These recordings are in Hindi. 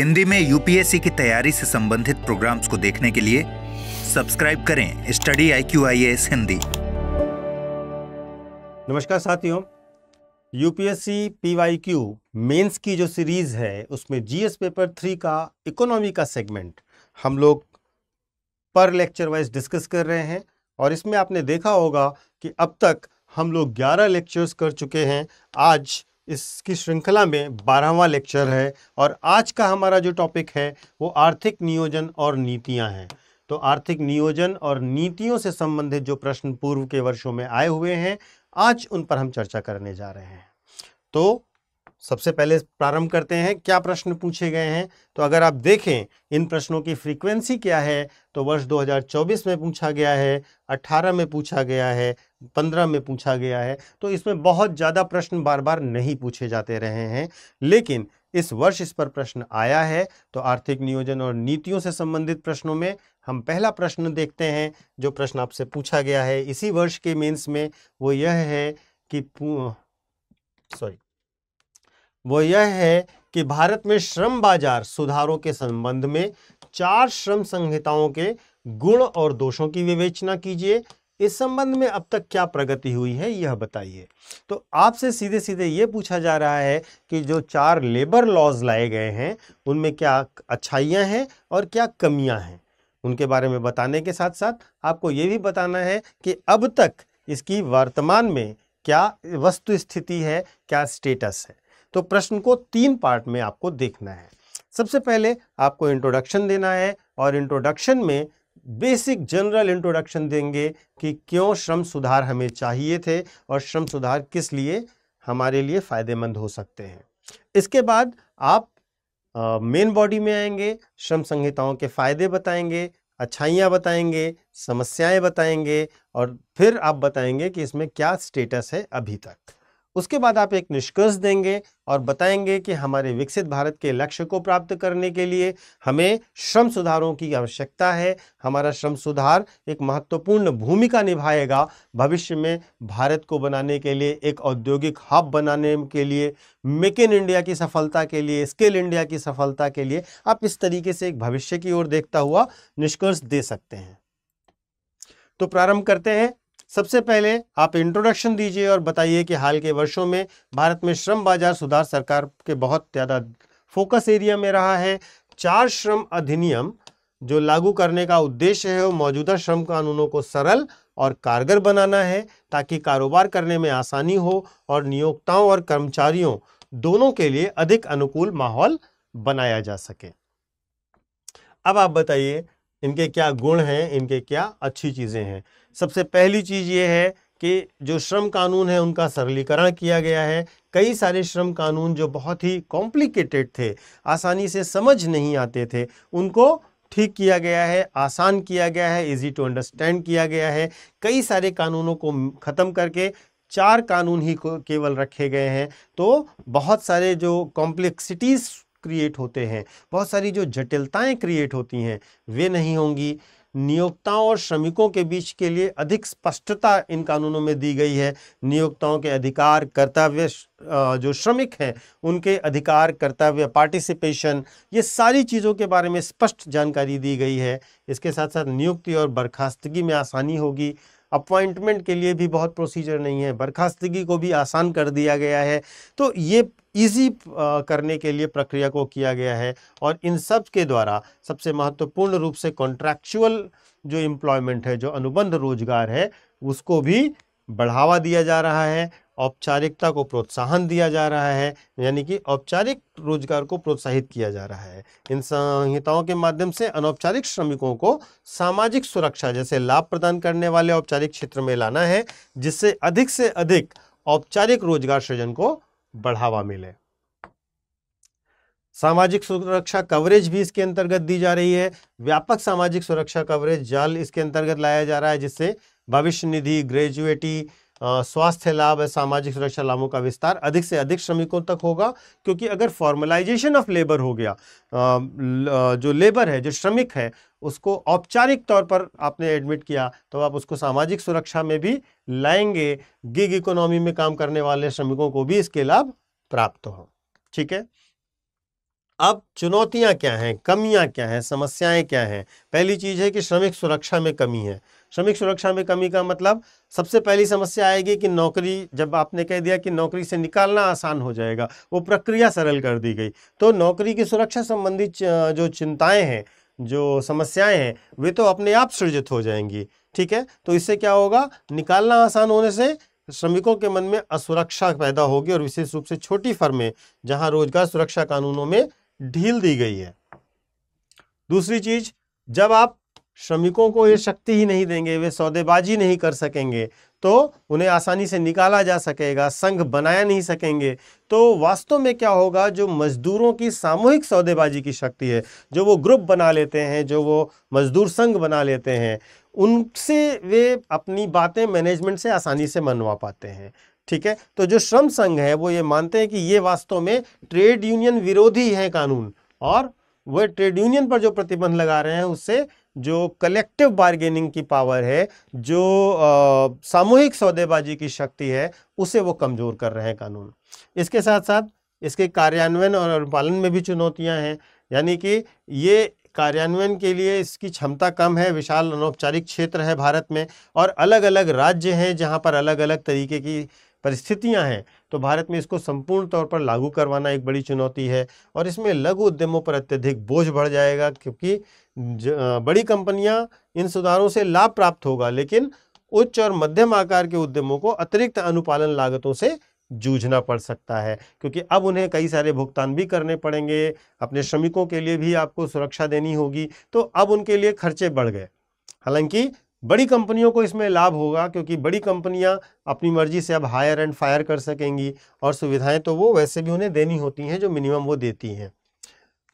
हिंदी में यूपीएससी की तैयारी से संबंधित प्रोग्राम्स को देखने के लिए सब्सक्राइब करें Study IQ I S Hindi नमस्कार साथियों यूपीएससी पीवाईक्यू मेंस की जो सीरीज है उसमें जीएस पेपर थ्री का इकोनॉमी का सेगमेंट हम लोग पर लेक्चर वाइज डिस्कस कर रहे हैं और इसमें आपने देखा होगा कि अब तक हम लोग 11 लेक्चर्स कर चुके हैं आज इसकी श्रृंखला में बारहवा लेक्चर है और आज का हमारा जो टॉपिक है वो आर्थिक नियोजन और नीतियां हैं तो आर्थिक नियोजन और नीतियों से संबंधित जो प्रश्न पूर्व के वर्षों में आए हुए हैं आज उन पर हम चर्चा करने जा रहे हैं तो सबसे पहले प्रारंभ करते हैं क्या प्रश्न पूछे गए हैं तो अगर आप देखें इन प्रश्नों की फ्रीक्वेंसी क्या है तो वर्ष 2024 में पूछा गया है 18 में पूछा गया है 15 में पूछा गया है तो इसमें बहुत ज़्यादा प्रश्न बार बार नहीं पूछे जाते रहे हैं लेकिन इस वर्ष इस पर प्रश्न आया है तो आर्थिक नियोजन और नीतियों से संबंधित प्रश्नों में हम पहला प्रश्न देखते हैं जो प्रश्न आपसे पूछा गया है इसी वर्ष के मीन्स में वो यह है कि सॉरी वो यह है कि भारत में श्रम बाजार सुधारों के संबंध में चार श्रम संहिताओं के गुण और दोषों की विवेचना कीजिए इस संबंध में अब तक क्या प्रगति हुई है यह बताइए तो आपसे सीधे सीधे ये पूछा जा रहा है कि जो चार लेबर लॉज लाए गए हैं उनमें क्या अच्छाइयाँ हैं और क्या कमियाँ हैं उनके बारे में बताने के साथ साथ आपको ये भी बताना है कि अब तक इसकी वर्तमान में क्या वस्तु स्थिति है क्या स्टेटस है तो प्रश्न को तीन पार्ट में आपको देखना है सबसे पहले आपको इंट्रोडक्शन देना है और इंट्रोडक्शन में बेसिक जनरल इंट्रोडक्शन देंगे कि क्यों श्रम सुधार हमें चाहिए थे और श्रम सुधार किस लिए हमारे लिए फ़ायदेमंद हो सकते हैं इसके बाद आप मेन बॉडी में आएंगे श्रम संहिताओं के फ़ायदे बताएंगे अच्छाइयाँ बताएंगे समस्याएं बताएंगे और फिर आप बताएंगे कि इसमें क्या स्टेटस है अभी तक उसके बाद आप एक निष्कर्ष देंगे और बताएंगे कि हमारे विकसित भारत के लक्ष्य को प्राप्त करने के लिए हमें श्रम सुधारों की आवश्यकता है हमारा श्रम सुधार एक महत्वपूर्ण भूमिका निभाएगा भविष्य में भारत को बनाने के लिए एक औद्योगिक हब बनाने के लिए मेक इन इंडिया की सफलता के लिए स्किल इंडिया की सफलता के लिए आप इस तरीके से एक भविष्य की ओर देखता हुआ निष्कर्ष दे सकते हैं तो प्रारंभ करते हैं सबसे पहले आप इंट्रोडक्शन दीजिए और बताइए कि हाल के वर्षों में भारत में श्रम बाजार सुधार सरकार के बहुत ज़्यादा फोकस एरिया में रहा है चार श्रम अधिनियम जो लागू करने का उद्देश्य है वो मौजूदा श्रम कानूनों को सरल और कारगर बनाना है ताकि कारोबार करने में आसानी हो और नियोक्ताओं और कर्मचारियों दोनों के लिए अधिक अनुकूल माहौल बनाया जा सके अब आप बताइए इनके क्या गुण हैं इनके क्या अच्छी चीज़ें हैं सबसे पहली चीज़ ये है कि जो श्रम कानून है उनका सरलीकरण किया गया है कई सारे श्रम कानून जो बहुत ही कॉम्प्लिकेटेड थे आसानी से समझ नहीं आते थे उनको ठीक किया गया है आसान किया गया है इजी टू अंडरस्टैंड किया गया है कई सारे कानूनों को ख़त्म करके चार कानून ही केवल रखे गए हैं तो बहुत सारे जो कॉम्प्लेक्सिटीज़ क्रिएट होते हैं बहुत सारी जो जटिलताएं क्रिएट होती हैं वे नहीं होंगी नियोक्ताओं और श्रमिकों के बीच के लिए अधिक स्पष्टता इन कानूनों में दी गई है नियोक्ताओं के अधिकार कर्तव्य जो श्रमिक हैं उनके अधिकार कर्तव्य पार्टिसिपेशन ये सारी चीज़ों के बारे में स्पष्ट जानकारी दी गई है इसके साथ साथ नियुक्ति और बर्खास्तगी में आसानी होगी अपॉइंटमेंट के लिए भी बहुत प्रोसीजर नहीं है बर्खास्तगी को भी आसान कर दिया गया है तो ये इजी करने के लिए प्रक्रिया को किया गया है और इन सब के द्वारा सबसे महत्वपूर्ण रूप से कॉन्ट्रैक्चुअल जो एम्प्लॉयमेंट है जो अनुबंध रोजगार है उसको भी बढ़ावा दिया जा रहा है औपचारिकता को प्रोत्साहन दिया जा रहा है यानी कि औपचारिक रोजगार को प्रोत्साहित किया जा रहा है इन संहिताओं के माध्यम से अनौपचारिक श्रमिकों को सामाजिक सुरक्षा जैसे लाभ प्रदान करने वाले औपचारिक क्षेत्र में लाना है जिससे अधिक से अधिक औपचारिक रोजगार सृजन को बढ़ावा मिले सामाजिक सुरक्षा कवरेज भी इसके अंतर्गत दी जा रही है व्यापक सामाजिक सुरक्षा कवरेज जाल इसके अंतर्गत लाया जा रहा है जिससे भविष्य निधि ग्रेजुएटी स्वास्थ्य लाभ सामाजिक सुरक्षा लाभों का विस्तार अधिक से अधिक श्रमिकों तक होगा क्योंकि अगर फॉर्मलाइजेशन ऑफ लेबर हो गया जो लेबर है जो श्रमिक है उसको औपचारिक तौर पर आपने एडमिट किया तो आप उसको सामाजिक सुरक्षा में भी लाएंगे गिग इकोनॉमी में काम करने वाले श्रमिकों को भी इसके लाभ प्राप्त हो ठीक है अब चुनौतियां क्या हैं कमियां क्या हैं समस्याएं क्या हैं पहली चीज़ है कि श्रमिक सुरक्षा में कमी है श्रमिक सुरक्षा में कमी का मतलब सबसे पहली समस्या आएगी कि नौकरी जब आपने कह दिया कि नौकरी से निकालना आसान हो जाएगा वो प्रक्रिया सरल कर दी गई तो नौकरी की सुरक्षा संबंधी जो चिंताएं हैं जो समस्याएं हैं वे तो अपने आप सृजित हो जाएंगी ठीक है तो इससे क्या होगा निकालना आसान होने से श्रमिकों के मन में असुरक्षा पैदा होगी और विशेष रूप से छोटी फर्में जहां रोजगार सुरक्षा कानूनों में ढील दी गई है दूसरी चीज जब आप श्रमिकों को ये शक्ति ही नहीं देंगे वे सौदेबाजी नहीं कर सकेंगे तो उन्हें आसानी से निकाला जा सकेगा संघ बनाया नहीं सकेंगे तो वास्तव में क्या होगा जो मजदूरों की सामूहिक सौदेबाजी की शक्ति है जो वो ग्रुप बना लेते हैं जो वो मजदूर संघ बना लेते हैं उनसे वे अपनी बातें मैनेजमेंट से आसानी से मनवा पाते हैं ठीक है तो जो श्रम संघ है वो ये मानते हैं कि ये वास्तव में ट्रेड यूनियन विरोधी है कानून और वह ट्रेड यूनियन पर जो प्रतिबंध लगा रहे हैं उससे जो कलेक्टिव बार्गेनिंग की पावर है जो सामूहिक सौदेबाजी की शक्ति है उसे वो कमज़ोर कर रहे हैं कानून इसके साथ साथ इसके कार्यान्वयन और अनुपालन में भी चुनौतियां हैं यानी कि ये कार्यान्वयन के लिए इसकी क्षमता कम है विशाल अनौपचारिक क्षेत्र है भारत में और अलग अलग राज्य हैं जहाँ पर अलग अलग तरीके की परिस्थितियां हैं तो भारत में इसको संपूर्ण तौर पर लागू करवाना एक बड़ी चुनौती है और इसमें लघु उद्यमों पर अत्यधिक बोझ बढ़ जाएगा क्योंकि बड़ी कंपनियां इन सुधारों से लाभ प्राप्त होगा लेकिन उच्च और मध्यम आकार के उद्यमों को अतिरिक्त अनुपालन लागतों से जूझना पड़ सकता है क्योंकि अब उन्हें कई सारे भुगतान भी करने पड़ेंगे अपने श्रमिकों के लिए भी आपको सुरक्षा देनी होगी तो अब उनके लिए खर्चे बढ़ गए हालांकि बड़ी कंपनियों को इसमें लाभ होगा क्योंकि बड़ी कंपनियां अपनी मर्जी से अब हायर एंड फायर कर सकेंगी और सुविधाएं तो वो वैसे भी उन्हें देनी होती हैं जो मिनिमम वो देती हैं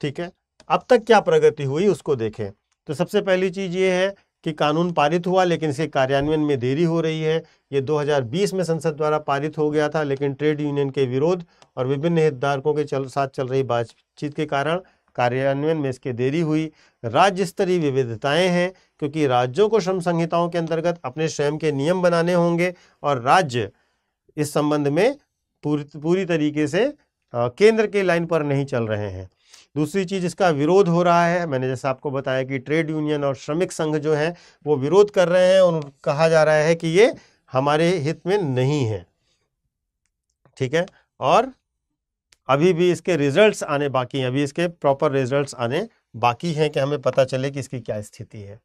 ठीक है अब तक क्या प्रगति हुई उसको देखें तो सबसे पहली चीज़ ये है कि कानून पारित हुआ लेकिन इसके कार्यान्वयन में देरी हो रही है ये 2020 में संसद द्वारा पारित हो गया था लेकिन ट्रेड यूनियन के विरोध और विभिन्न हितधारकों के चल साथ चल रही बातचीत के कारण कार्यान्वयन में इसके देरी हुई राज्य स्तरीय विविधताएं हैं क्योंकि राज्यों को श्रम संहिताओं के अंतर्गत अपने स्वयं के नियम बनाने होंगे और राज्य इस संबंध में पूरी पूरी तरीके से केंद्र के लाइन पर नहीं चल रहे हैं दूसरी चीज़ इसका विरोध हो रहा है मैंने जैसा आपको बताया कि ट्रेड यूनियन और श्रमिक संघ जो है वो विरोध कर रहे हैं और कहा जा रहा है कि ये हमारे हित में नहीं है ठीक है और अभी भी इसके रिजल्ट्स आने बाकी हैं अभी इसके प्रॉपर रिजल्ट्स आने बाकी हैं कि हमें पता चले कि इसकी क्या स्थिति है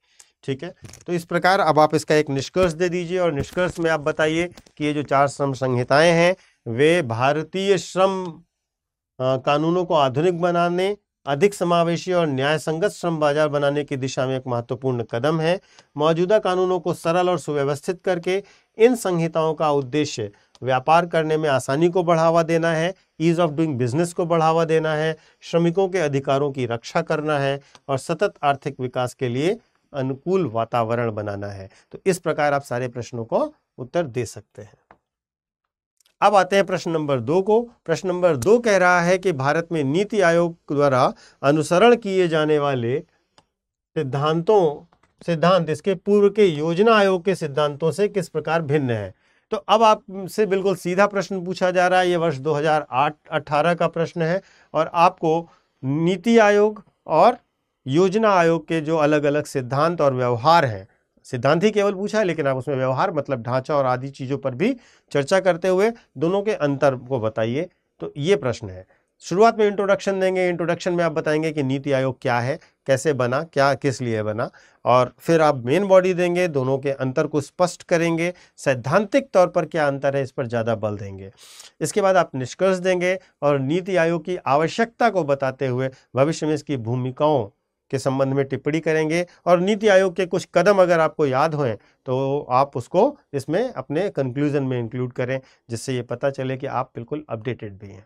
ठीक है तो इस प्रकार अब आप इसका एक निष्कर्ष दे दीजिए और निष्कर्ष में आप बताइए कि ये जो चार श्रम संहिताएं हैं वे भारतीय श्रम कानूनों को आधुनिक बनाने अधिक समावेशी और न्याय संगत श्रम बाजार बनाने की दिशा में एक महत्वपूर्ण कदम है मौजूदा कानूनों को सरल और सुव्यवस्थित करके इन संहिताओं का उद्देश्य व्यापार करने में आसानी को बढ़ावा देना है ईज ऑफ डूइंग बिजनेस को बढ़ावा देना है श्रमिकों के अधिकारों की रक्षा करना है और सतत आर्थिक विकास के लिए अनुकूल वातावरण बनाना है तो इस प्रकार आप सारे प्रश्नों को उत्तर दे सकते हैं अब आते हैं प्रश्न नंबर दो को प्रश्न नंबर दो कह रहा है कि भारत में नीति आयोग द्वारा अनुसरण किए जाने वाले सिद्धांतों सिद्धांत इसके पूर्व के योजना आयोग के सिद्धांतों से किस प्रकार भिन्न है तो अब आपसे बिल्कुल सीधा प्रश्न पूछा जा रहा है ये वर्ष 2008-18 का प्रश्न है और आपको नीति आयोग और योजना आयोग के जो अलग अलग सिद्धांत और व्यवहार हैं सिद्धांत ही केवल पूछा है लेकिन आप उसमें व्यवहार मतलब ढांचा और आदि चीज़ों पर भी चर्चा करते हुए दोनों के अंतर को बताइए तो ये प्रश्न है शुरुआत में इंट्रोडक्शन देंगे इंट्रोडक्शन में आप बताएंगे कि नीति आयोग क्या है कैसे बना क्या किस लिए बना और फिर आप मेन बॉडी देंगे दोनों के अंतर को स्पष्ट करेंगे सैद्धांतिक तौर पर क्या अंतर है इस पर ज़्यादा बल देंगे इसके बाद आप निष्कर्ष देंगे और नीति आयोग की आवश्यकता को बताते हुए भविष्य में इसकी भूमिकाओं के संबंध में टिप्पणी करेंगे और नीति आयोग के कुछ कदम अगर आपको याद हों तो आप उसको इसमें अपने कंक्लूजन में इंक्लूड करें जिससे ये पता चले कि आप बिल्कुल अपडेटेड भी हैं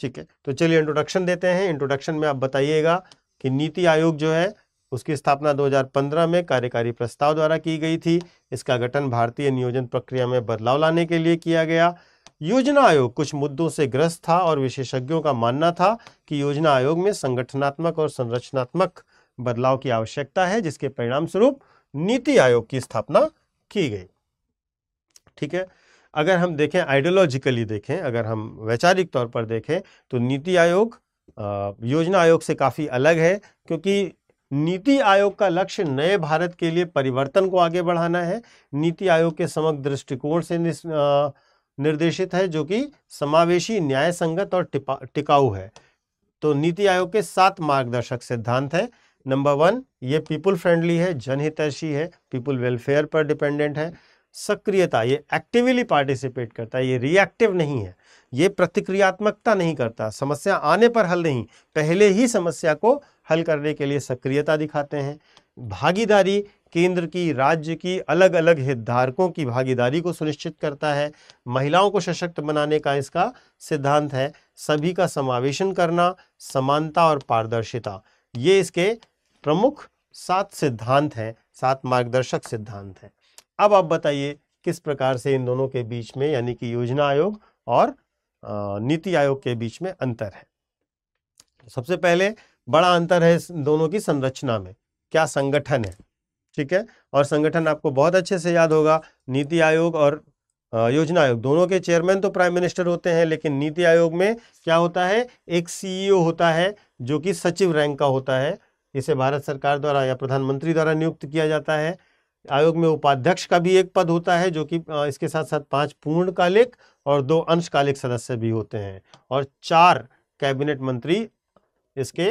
ठीक है तो चलिए इंट्रोडक्शन देते हैं इंट्रोडक्शन में आप बताइएगा कि नीति आयोग जो है उसकी स्थापना 2015 में कार्यकारी प्रस्ताव द्वारा की गई थी इसका गठन भारतीय नियोजन प्रक्रिया में बदलाव लाने के लिए किया गया योजना आयोग कुछ मुद्दों से ग्रस्त था और विशेषज्ञों का मानना था कि योजना आयोग में संगठनात्मक और संरचनात्मक बदलाव की आवश्यकता है जिसके परिणाम स्वरूप नीति आयोग की स्थापना की गई ठीक है अगर हम देखें आइडियोलॉजिकली देखें अगर हम वैचारिक तौर पर देखें तो नीति आयोग योजना आयोग से काफ़ी अलग है क्योंकि नीति आयोग का लक्ष्य नए भारत के लिए परिवर्तन को आगे बढ़ाना है नीति आयोग के समग्र दृष्टिकोण से निर्देशित है जो कि समावेशी न्याय संगत और टिकाऊ है तो नीति आयोग के सात मार्गदर्शक सिद्धांत हैं नंबर वन ये पीपुल फ्रेंडली है जनहितैषी है पीपुल वेलफेयर पर डिपेंडेंट है सक्रियता ये एक्टिवली पार्टिसिपेट करता है ये रिएक्टिव नहीं है ये प्रतिक्रियात्मकता नहीं करता समस्या आने पर हल नहीं पहले ही समस्या को हल करने के लिए सक्रियता दिखाते हैं भागीदारी केंद्र की राज्य की अलग अलग हितधारकों की भागीदारी को सुनिश्चित करता है महिलाओं को सशक्त बनाने का इसका सिद्धांत है सभी का समावेशन करना समानता और पारदर्शिता ये इसके प्रमुख सात सिद्धांत हैं सात मार्गदर्शक सिद्धांत हैं अब आप बताइए किस प्रकार से इन दोनों के बीच में यानी कि योजना आयोग और नीति आयोग के बीच में अंतर है सबसे पहले बड़ा अंतर है दोनों की संरचना में क्या संगठन है ठीक है और संगठन आपको बहुत अच्छे से याद होगा नीति आयोग और योजना आयोग दोनों के चेयरमैन तो प्राइम मिनिस्टर होते हैं लेकिन नीति आयोग में क्या होता है एक सीईओ e होता है जो कि सचिव रैंक का होता है जिसे भारत सरकार द्वारा या प्रधानमंत्री द्वारा नियुक्त किया जाता है आयोग में उपाध्यक्ष का भी एक पद होता है जो कि इसके साथ साथ पांच पूर्णकालिक और दो अंशकालिक सदस्य भी होते हैं और चार कैबिनेट मंत्री इसके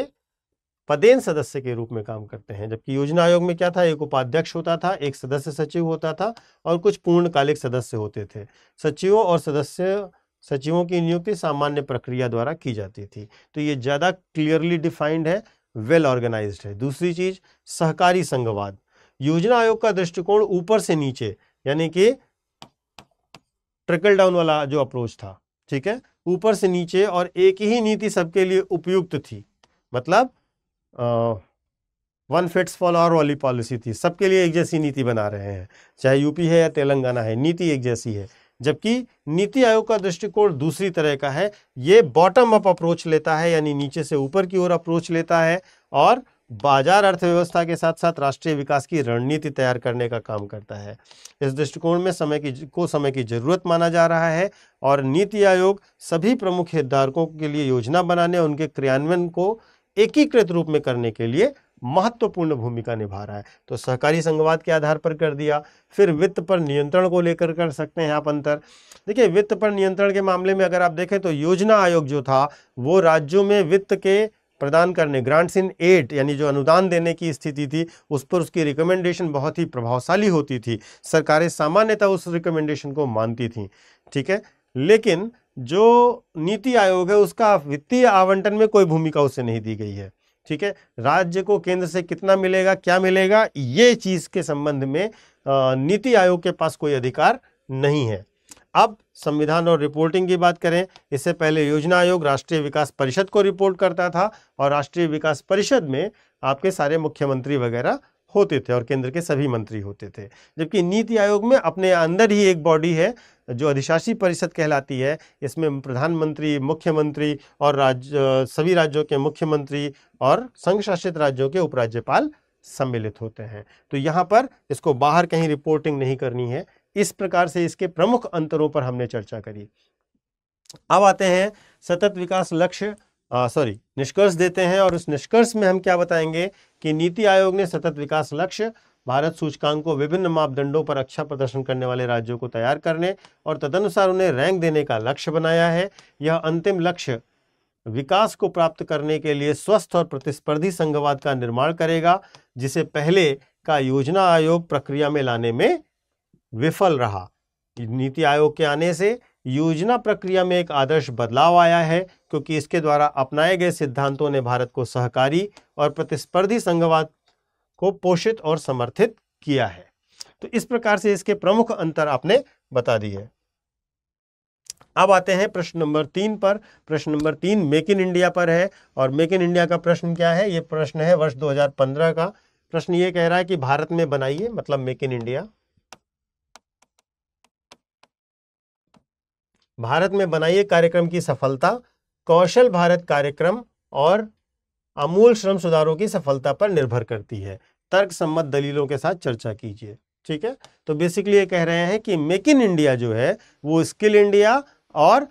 पदेन सदस्य के रूप में काम करते हैं जबकि योजना आयोग में क्या था एक उपाध्यक्ष होता था एक सदस्य सचिव होता था और कुछ पूर्णकालिक सदस्य होते थे सचिवों और सदस्य सचिवों की नियुक्ति सामान्य प्रक्रिया द्वारा की जाती थी तो ये ज़्यादा क्लियरली डिफाइंड है वेल ऑर्गेनाइज्ड है दूसरी चीज सहकारी संघवाद योजना आयोग का दृष्टिकोण ऊपर से नीचे यानी कि ट्रिकल डाउन वाला जो अप्रोच था ठीक है ऊपर से नीचे और एक ही नीति सबके लिए उपयुक्त थी मतलब वन फिट्स फॉल और वाली पॉलिसी थी सबके लिए एक जैसी नीति बना रहे हैं चाहे यूपी है या तेलंगाना है नीति एक जैसी है जबकि नीति आयोग का दृष्टिकोण दूसरी तरह का है ये बॉटम अप अप्रोच लेता है यानी नीचे से ऊपर की ओर अप्रोच लेता है और बाजार अर्थव्यवस्था के साथ साथ राष्ट्रीय विकास की रणनीति तैयार करने का काम करता है इस दृष्टिकोण में समय की को समय की जरूरत माना जा रहा है और नीति आयोग सभी प्रमुख हितधारकों के लिए योजना बनाने उनके क्रियान्वयन को एकीकृत रूप में करने के लिए महत्वपूर्ण भूमिका निभा रहा है तो सहकारी संघवाद के आधार पर कर दिया फिर वित्त पर नियंत्रण को लेकर कर सकते हैं आप अंतर देखिए वित्त पर नियंत्रण के मामले में अगर आप देखें तो योजना आयोग जो था वो राज्यों में वित्त के प्रदान करने ग्रांट्स इन एट यानी जो अनुदान देने की स्थिति थी उस पर उसकी रिकमेंडेशन बहुत ही प्रभावशाली होती थी सरकारें सामान्यतः उस रिकमेंडेशन को मानती थी ठीक है लेकिन जो नीति आयोग है उसका वित्तीय आवंटन में कोई भूमिका उसे नहीं दी गई है ठीक है राज्य को केंद्र से कितना मिलेगा क्या मिलेगा ये चीज़ के संबंध में नीति आयोग के पास कोई अधिकार नहीं है अब संविधान और रिपोर्टिंग की बात करें इससे पहले योजना आयोग राष्ट्रीय विकास परिषद को रिपोर्ट करता था और राष्ट्रीय विकास परिषद में आपके सारे मुख्यमंत्री वगैरह होते थे और केंद्र के सभी मंत्री होते थे जबकि नीति आयोग में अपने अंदर ही एक बॉडी है जो अधिशासी परिषद कहलाती है इसमें प्रधानमंत्री मुख्यमंत्री और राज्य सभी राज्यों के मुख्यमंत्री और संघ शासित राज्यों के उपराज्यपाल सम्मिलित होते हैं तो यहाँ पर इसको बाहर कहीं रिपोर्टिंग नहीं करनी है इस प्रकार से इसके प्रमुख अंतरों पर हमने चर्चा करी अब आते हैं सतत विकास लक्ष्य सॉरी निष्कर्ष देते हैं और उस निष्कर्ष में हम क्या बताएंगे कि नीति आयोग ने सतत विकास लक्ष्य भारत सूचकांक को विभिन्न मापदंडों पर अच्छा प्रदर्शन करने वाले राज्यों को तैयार करने और तदनुसार उन्हें रैंक देने का लक्ष्य बनाया है यह अंतिम लक्ष्य विकास को प्राप्त करने के लिए स्वस्थ और प्रतिस्पर्धी संघवाद का निर्माण करेगा जिसे पहले का योजना आयोग प्रक्रिया में लाने में विफल रहा नीति आयोग के आने से योजना प्रक्रिया में एक आदर्श बदलाव आया है क्योंकि इसके द्वारा अपनाए गए सिद्धांतों ने भारत को सहकारी और प्रतिस्पर्धी संघवाद को पोषित और समर्थित किया है तो इस प्रकार से इसके प्रमुख अंतर आपने बता दिए अब आते हैं प्रश्न नंबर तीन पर प्रश्न नंबर तीन मेक इन इंडिया पर है और मेक इन इंडिया का प्रश्न क्या है ये प्रश्न है वर्ष 2015 का प्रश्न ये कह रहा है कि भारत में बनाइए मतलब मेक इन इंडिया भारत में बनाइए कार्यक्रम की सफलता कौशल भारत कार्यक्रम और अमूल श्रम सुधारों की सफलता पर निर्भर करती है तर्क सम्मत दलीलों के साथ चर्चा कीजिए ठीक है तो बेसिकली ये कह रहे हैं कि मेक इन इंडिया जो है वो स्किल इंडिया और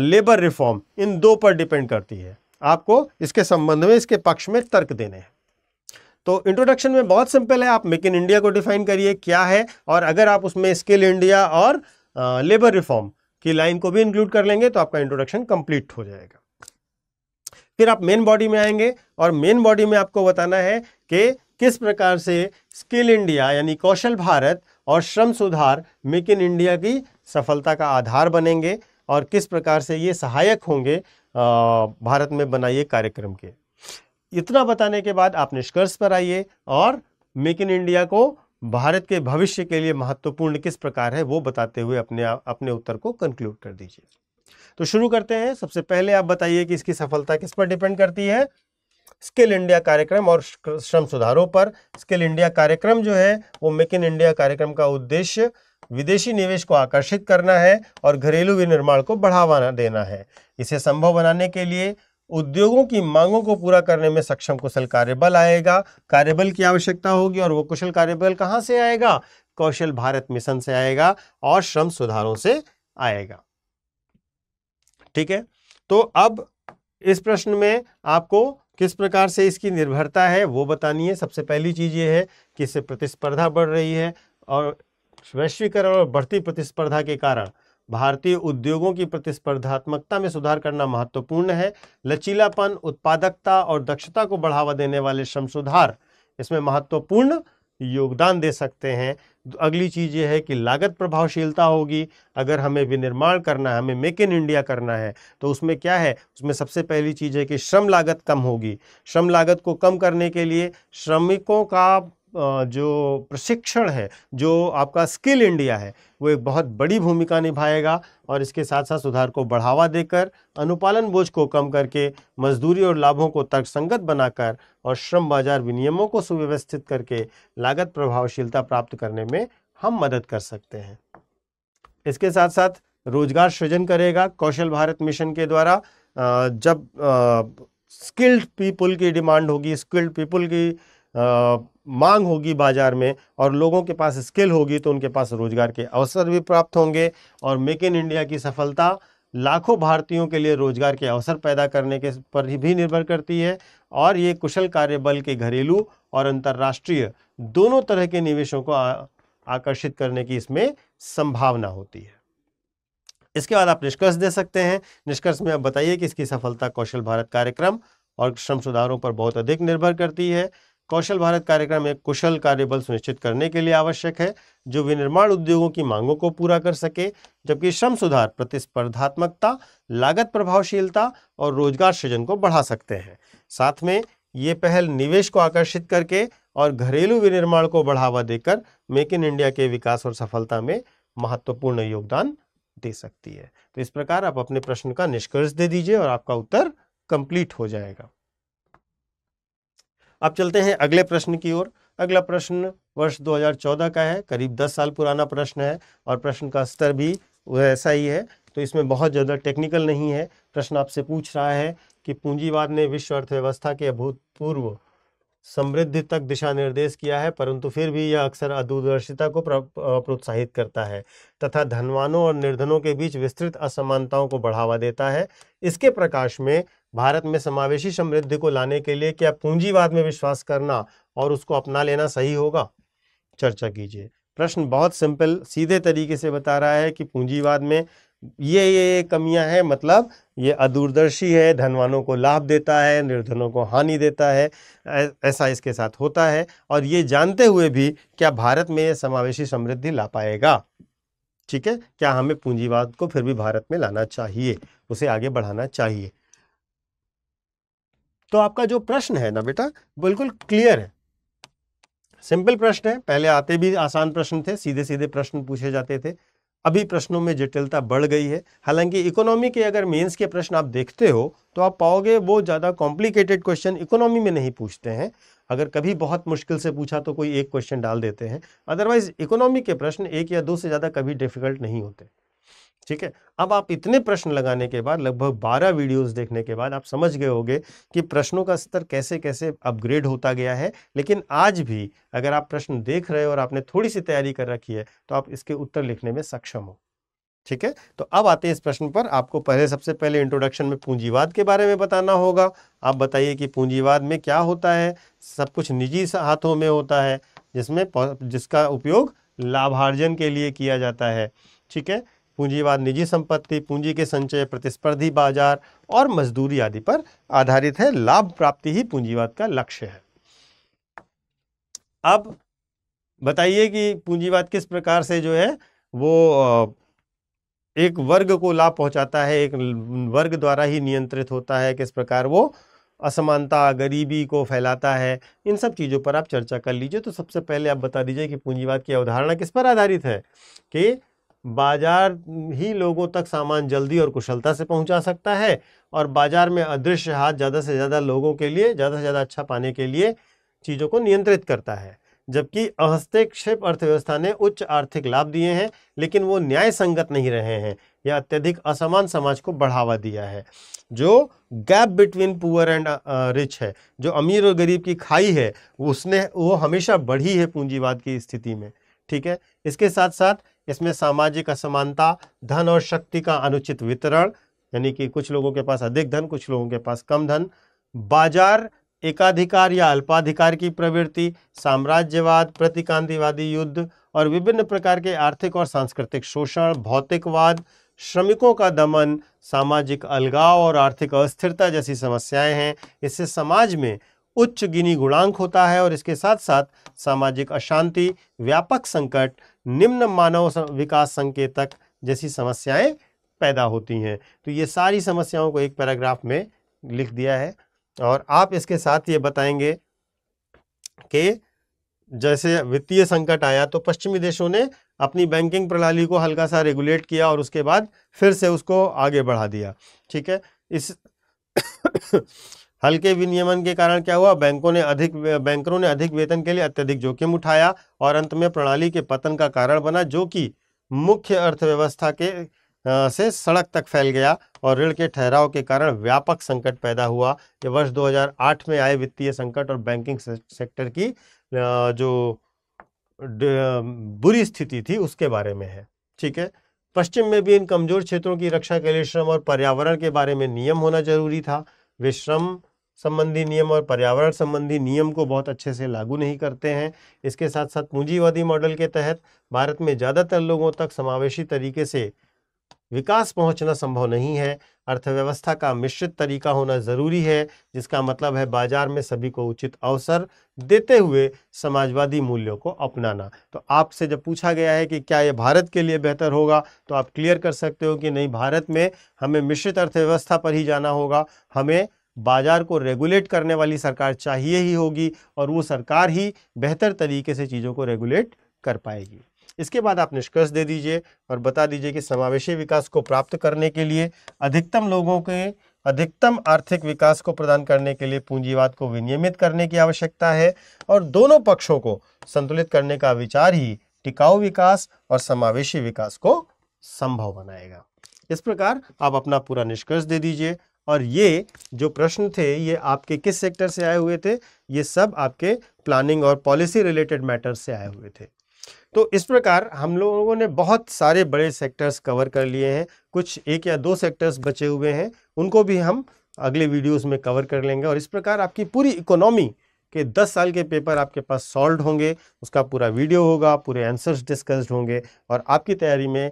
लेबर रिफॉर्म इन दो पर डिपेंड करती है आपको इसके संबंध में इसके पक्ष में तर्क देने हैं तो इंट्रोडक्शन में बहुत सिंपल है आप मेक इन इंडिया को डिफाइन करिए क्या है और अगर आप उसमें स्किल इंडिया और लेबर रिफॉर्म की लाइन को भी इंक्लूड कर लेंगे तो आपका इंट्रोडक्शन कंप्लीट हो जाएगा फिर आप मेन बॉडी में आएंगे और मेन बॉडी में आपको बताना है कि किस प्रकार से स्किल इंडिया यानी कौशल भारत और श्रम सुधार मेक इन इंडिया की सफलता का आधार बनेंगे और किस प्रकार से ये सहायक होंगे भारत में बनाइए कार्यक्रम के इतना बताने के बाद आप निष्कर्ष पर आइए और मेक इन इंडिया को भारत के भविष्य के लिए महत्वपूर्ण किस प्रकार है वो बताते हुए अपने अपने उत्तर को कंक्लूड कर दीजिए तो शुरू करते हैं सबसे पहले आप बताइए कि इसकी सफलता किस पर डिपेंड करती है स्किल इंडिया कार्यक्रम और श्रम सुधारों पर स्किल इंडिया कार्यक्रम जो है वो मेक इन इंडिया कार्यक्रम का उद्देश्य विदेशी निवेश को आकर्षित करना है और घरेलू विनिर्माण को बढ़ावा देना है इसे संभव बनाने के लिए उद्योगों की मांगों को पूरा करने में सक्षम कुशल कार्यबल आएगा कार्यबल की आवश्यकता होगी और वो कुशल कार्यबल कहाँ से आएगा कौशल भारत मिशन से आएगा और श्रम सुधारों से आएगा ठीक है तो अब इस प्रश्न में आपको किस प्रकार से इसकी निर्भरता है वो बतानी है सबसे पहली चीज़ ये है कि इससे प्रतिस्पर्धा बढ़ रही है और वैश्वीकरण और बढ़ती प्रतिस्पर्धा के कारण भारतीय उद्योगों की प्रतिस्पर्धात्मकता में सुधार करना महत्वपूर्ण है लचीलापन उत्पादकता और दक्षता को बढ़ावा देने वाले श्रम सुधार इसमें महत्वपूर्ण योगदान दे सकते हैं अगली चीज़ यह है कि लागत प्रभावशीलता होगी अगर हमें विनिर्माण करना है हमें मेक इन इंडिया करना है तो उसमें क्या है उसमें सबसे पहली चीज़ है कि श्रम लागत कम होगी श्रम लागत को कम करने के लिए श्रमिकों का जो प्रशिक्षण है जो आपका स्किल इंडिया है वो एक बहुत बड़ी भूमिका निभाएगा और इसके साथ साथ सुधार को बढ़ावा देकर अनुपालन बोझ को कम करके मजदूरी और लाभों को तर्कसंगत बनाकर और श्रम बाजार विनियमों को सुव्यवस्थित करके लागत प्रभावशीलता प्राप्त करने में हम मदद कर सकते हैं इसके साथ साथ रोजगार सृजन करेगा कौशल भारत मिशन के द्वारा जब स्किल्ड पीपुल की डिमांड होगी स्किल्ड पीपुल की मांग होगी बाज़ार में और लोगों के पास स्किल होगी तो उनके पास रोज़गार के अवसर भी प्राप्त होंगे और मेक इन इंडिया की सफलता लाखों भारतीयों के लिए रोजगार के अवसर पैदा करने के पर ही भी निर्भर करती है और ये कुशल कार्यबल के घरेलू और अंतर्राष्ट्रीय दोनों तरह के निवेशों को आ, आकर्षित करने की इसमें संभावना होती है इसके बाद आप निष्कर्ष दे सकते हैं निष्कर्ष में आप बताइए कि इसकी सफलता कौशल भारत कार्यक्रम और श्रम सुधारों पर बहुत अधिक निर्भर करती है कौशल भारत कार्यक्रम एक कुशल कार्यबल सुनिश्चित करने के लिए आवश्यक है जो विनिर्माण उद्योगों की मांगों को पूरा कर सके जबकि श्रम सुधार प्रतिस्पर्धात्मकता लागत प्रभावशीलता और रोजगार सृजन को बढ़ा सकते हैं साथ में ये पहल निवेश को आकर्षित करके और घरेलू विनिर्माण को बढ़ावा देकर मेक इन इंडिया के विकास और सफलता में महत्वपूर्ण योगदान दे सकती है तो इस प्रकार आप अपने प्रश्न का निष्कर्ष दे दीजिए और आपका उत्तर कंप्लीट हो जाएगा अब चलते हैं अगले प्रश्न की ओर अगला प्रश्न वर्ष 2014 का है करीब 10 साल पुराना प्रश्न है और प्रश्न का स्तर भी ऐसा ही है तो इसमें बहुत ज़्यादा टेक्निकल नहीं है प्रश्न आपसे पूछ रहा है कि पूंजीवाद ने विश्व अर्थव्यवस्था के अभूतपूर्व समृद्धि तक दिशा निर्देश किया है परंतु फिर भी यह अक्सर अदूरदर्शिता को प्रोत्साहित करता है तथा धनवानों और निर्धनों के बीच विस्तृत असमानताओं को बढ़ावा देता है इसके प्रकाश में भारत में समावेशी समृद्धि को लाने के लिए क्या पूंजीवाद में विश्वास करना और उसको अपना लेना सही होगा चर्चा कीजिए प्रश्न बहुत सिंपल सीधे तरीके से बता रहा है कि पूंजीवाद में ये ये, कमियां हैं मतलब ये अदूरदर्शी है धनवानों को लाभ देता है निर्धनों को हानि देता है ऐसा इसके साथ होता है और ये जानते हुए भी क्या भारत में ये समावेशी समृद्धि ला पाएगा ठीक है क्या हमें पूंजीवाद को फिर भी भारत में लाना चाहिए उसे आगे बढ़ाना चाहिए तो आपका जो प्रश्न है ना बेटा बिल्कुल क्लियर है सिंपल प्रश्न है पहले आते भी आसान प्रश्न थे सीधे सीधे प्रश्न पूछे जाते थे अभी प्रश्नों में जटिलता बढ़ गई है हालांकि इकोनॉमी के अगर मेंस के प्रश्न आप देखते हो तो आप पाओगे वो ज़्यादा कॉम्प्लिकेटेड क्वेश्चन इकोनॉमी में नहीं पूछते हैं अगर कभी बहुत मुश्किल से पूछा तो कोई एक क्वेश्चन डाल देते हैं अदरवाइज इकोनॉमी के प्रश्न एक या दो से ज़्यादा कभी डिफिकल्ट नहीं होते ठीक है अब आप इतने प्रश्न लगाने के बाद लगभग 12 वीडियोस देखने के बाद आप समझ गए होंगे कि प्रश्नों का स्तर कैसे कैसे अपग्रेड होता गया है लेकिन आज भी अगर आप प्रश्न देख रहे हो और आपने थोड़ी सी तैयारी कर रखी है तो आप इसके उत्तर लिखने में सक्षम हो ठीक है तो अब आते हैं इस प्रश्न पर आपको पहले सबसे पहले इंट्रोडक्शन में पूंजीवाद के बारे में बताना होगा आप बताइए कि पूंजीवाद में क्या होता है सब कुछ निजी हाथों में होता है जिसमें जिसका उपयोग लाभार्जन के लिए किया जाता है ठीक है पूंजीवाद निजी संपत्ति पूंजी के संचय प्रतिस्पर्धी बाजार और मजदूरी आदि पर आधारित है लाभ प्राप्ति ही पूंजीवाद का लक्ष्य है अब बताइए कि पूंजीवाद किस प्रकार से जो है वो एक वर्ग को लाभ पहुंचाता है एक वर्ग द्वारा ही नियंत्रित होता है किस प्रकार वो असमानता गरीबी को फैलाता है इन सब चीज़ों पर आप चर्चा कर लीजिए तो सबसे पहले आप बता दीजिए कि पूंजीवाद की अवधारणा किस पर आधारित है कि बाजार ही लोगों तक सामान जल्दी और कुशलता से पहुंचा सकता है और बाजार में अदृश्य हाथ ज़्यादा से ज़्यादा लोगों के लिए ज़्यादा से ज़्यादा अच्छा पाने के लिए चीज़ों को नियंत्रित करता है जबकि हस्तक्षेप अर्थव्यवस्था ने उच्च आर्थिक लाभ दिए हैं लेकिन वो न्याय संगत नहीं रहे हैं या अत्यधिक असमान समाज को बढ़ावा दिया है जो gap between poor and rich है जो अमीर और गरीब की खाई है उसने वो हमेशा बढ़ी है पूंजीवाद की स्थिति में ठीक है इसके साथ साथ इसमें सामाजिक असमानता धन और शक्ति का अनुचित वितरण यानी कि कुछ लोगों के पास अधिक धन कुछ लोगों के पास कम धन बाजार एकाधिकार या अल्पाधिकार की प्रवृत्ति साम्राज्यवाद प्रतिकांतिवादी युद्ध और विभिन्न प्रकार के आर्थिक और सांस्कृतिक शोषण भौतिकवाद श्रमिकों का दमन सामाजिक अलगाव और आर्थिक अस्थिरता जैसी समस्याएं हैं इससे समाज में उच्च गिनी गुणांक होता है और इसके साथ साथ सामाजिक अशांति व्यापक संकट निम्न मानव विकास संकेतक जैसी समस्याएं पैदा होती हैं तो ये सारी समस्याओं को एक पैराग्राफ में लिख दिया है और आप इसके साथ ये बताएंगे कि जैसे वित्तीय संकट आया तो पश्चिमी देशों ने अपनी बैंकिंग प्रणाली को हल्का सा रेगुलेट किया और उसके बाद फिर से उसको आगे बढ़ा दिया ठीक है इस हल्के विनियमन के कारण क्या हुआ बैंकों ने अधिक बैंकरों ने अधिक वेतन के लिए अत्यधिक जोखिम उठाया और अंत में प्रणाली के पतन का कारण बना जो कि मुख्य अर्थव्यवस्था के आ, से सड़क तक फैल गया और ऋण के ठहराव के कारण व्यापक संकट पैदा हुआ ये वर्ष 2008 में आए वित्तीय संकट और बैंकिंग सेक्टर की जो बुरी स्थिति थी उसके बारे में है ठीक है पश्चिम में भी इन कमजोर क्षेत्रों की रक्षा के लिए श्रम और पर्यावरण के बारे में नियम होना जरूरी था वे श्रम संबंधी नियम और पर्यावरण संबंधी नियम को बहुत अच्छे से लागू नहीं करते हैं इसके साथ साथ पूंजीवादी मॉडल के तहत भारत में ज़्यादातर लोगों तक समावेशी तरीके से विकास पहुंचना संभव नहीं है अर्थव्यवस्था का मिश्रित तरीका होना ज़रूरी है जिसका मतलब है बाजार में सभी को उचित अवसर देते हुए समाजवादी मूल्यों को अपनाना तो आपसे जब पूछा गया है कि क्या ये भारत के लिए बेहतर होगा तो आप क्लियर कर सकते हो कि नहीं भारत में हमें मिश्रित अर्थव्यवस्था पर ही जाना होगा हमें बाज़ार को रेगुलेट करने वाली सरकार चाहिए ही होगी और वो सरकार ही बेहतर तरीके से चीज़ों को रेगुलेट कर पाएगी इसके बाद आप निष्कर्ष दे दीजिए और बता दीजिए कि समावेशी विकास को प्राप्त करने के लिए अधिकतम लोगों के अधिकतम आर्थिक विकास को प्रदान करने के लिए पूंजीवाद को विनियमित करने की आवश्यकता है और दोनों पक्षों को संतुलित करने का विचार ही टिकाऊ विकास और समावेशी विकास को संभव बनाएगा इस प्रकार आप अपना पूरा निष्कर्ष दे दीजिए और ये जो प्रश्न थे ये आपके किस सेक्टर से आए हुए थे ये सब आपके प्लानिंग और पॉलिसी रिलेटेड मैटर्स से आए हुए थे तो इस प्रकार हम लोगों ने बहुत सारे बड़े सेक्टर्स कवर कर लिए हैं कुछ एक या दो सेक्टर्स बचे हुए हैं उनको भी हम अगले वीडियोस में कवर कर लेंगे और इस प्रकार आपकी पूरी इकोनॉमी के 10 साल के पेपर आपके पास सॉल्व होंगे उसका पूरा वीडियो होगा पूरे आंसर्स डिस्कस्ड होंगे और आपकी तैयारी में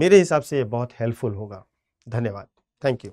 मेरे हिसाब से ये बहुत हेल्पफुल होगा धन्यवाद थैंक यू